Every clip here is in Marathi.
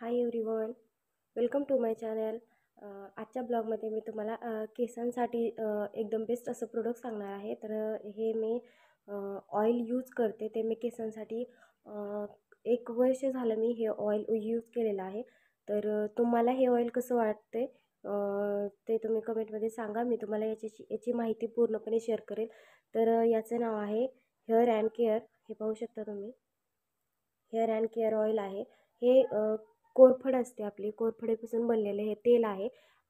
high everyone welcome to my channel आजच्या ब्लॉगमध्ये मी तुम्हाला केसांसाठी एकदम बेस्ट असं प्रोडक्ट सांगणार आहे तर हे मी ऑइल यूज करते ते मी केसांसाठी एक वर्ष झालं मी हे ऑइल यूज केलेलं आहे तर तुम्हाला हे ऑइल कसं वाटते ते तुम्ही कमेंटमध्ये सांगा मी तुम्हाला याची याची माहिती पूर्णपणे शेअर करेल तर याचं नाव आहे हेअर अँड केअर हे पाहू शकता तुम्ही हेअर अँड केअर ऑइल आहे हे कोरफड असते आपली कोरफडेपासून बनलेले हे तेल आहे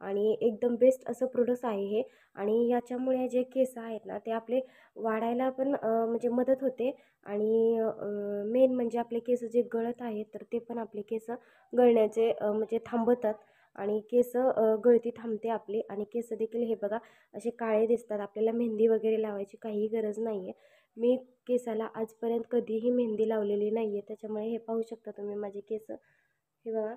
आणि एकदम बेस्ट असं प्रोडक्ट आहे हे आणि याच्यामुळे जे केस आहेत ना ते आपले वाढायला पण म्हणजे मदत होते आणि मेन म्हणजे आपले केस जे गळत आहेत तर ते पण आपले केस गळण्याचे म्हणजे थांबवतात आणि केस गळती थांबते आपली आणि केस देखील हे बघा असे काळे दिसतात आपल्याला मेहंदी वगैरे लावायची काहीही गरज नाही आहे मी केसाला आजपर्यंत कधीही मेहंदी लावलेली नाही आहे त्याच्यामुळे हे पाहू शकता तुम्ही माझे केस हे बघा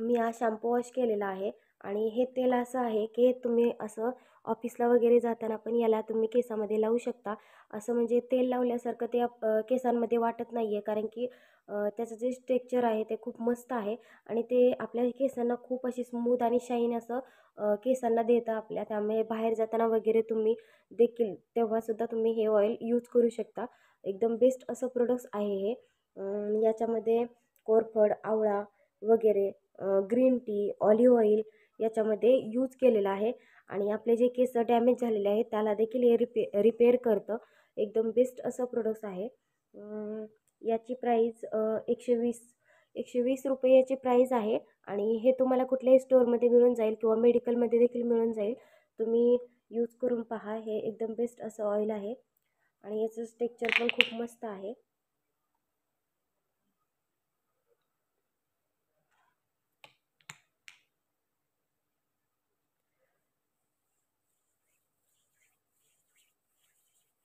मी हा शॅम्पू वॉश केलेला आहे आणि हे तेल असं आहे की तुम्ही असं ऑफिसला वगैरे जाताना पण याला तुम्ही केसामध्ये लावू शकता असं म्हणजे तेल लावल्यासारखं ते केसांमध्ये वाटत नाही आहे कारण की त्याचं जे स्ट्रेक्चर आहे ते खूप मस्त आहे आणि ते आपल्या केसांना खूप अशी स्मूथ आणि शाईन असं केसांना देतं आपल्या त्यामुळे बाहेर जाताना वगैरे तुम्ही देखील तेव्हासुद्धा तुम्ही हे ऑइल यूज करू शकता एकदम बेस्ट असं प्रोडक्ट्स आहे हे याच्यामध्ये कोरफड आवळा वगैरे ग्रीन टी ऑलिव्ह ऑइल याच्यामध्ये यूज केलेला आहे आणि आपले जे केस डॅमेज झालेले आहेत त्याला देखील हे रिपे रिपेअर करतं एकदम बेस्ट असं प्रोडक्ट्स आहे याची प्राईज एकशे वीस एकशे वीस रुपये याची प्राईज आहे आणि हे तुम्हाला कुठल्याही स्टोअरमध्ये मिळून जाईल किंवा मेडिकलमध्ये देखील मिळून जाईल तुम्ही यूज करून पहा हे एकदम बेस्ट असं ऑइल आहे आणि याचं स्टेक्चर पण खूप मस्त आहे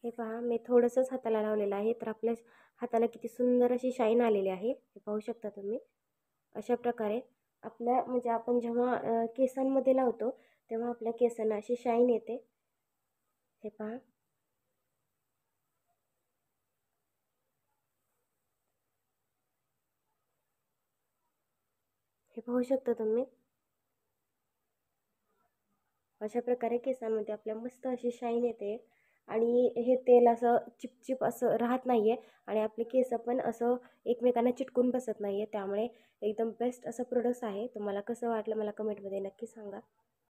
हे पहा मी थोडंसंच हाताला लावलेलं आहे तर आपल्या हाताला किती सुंदर अशी शाईन आलेली आहे हे पाहू शकता तुम्ही अशा प्रकारे आपल्या म्हणजे आपण जेव्हा केसांमध्ये लावतो तेव्हा आपल्या केसांना अशी शाईन येते हे पहा हे पाहू शकता तुम्ही अशा प्रकारे केसांमध्ये आपल्या मस्त अशी शाईन येते आणि हे तेल असं चिपचिप असं राहत नाही आहे आणि आपले केस पण असं एकमेकांना चिटकून बसत नाही आहे त्यामुळे एकदम बेस्ट असं प्रोडक्ट्स आहे तुम्हाला कसं वाटलं मला कमेंटमध्ये नक्की सांगा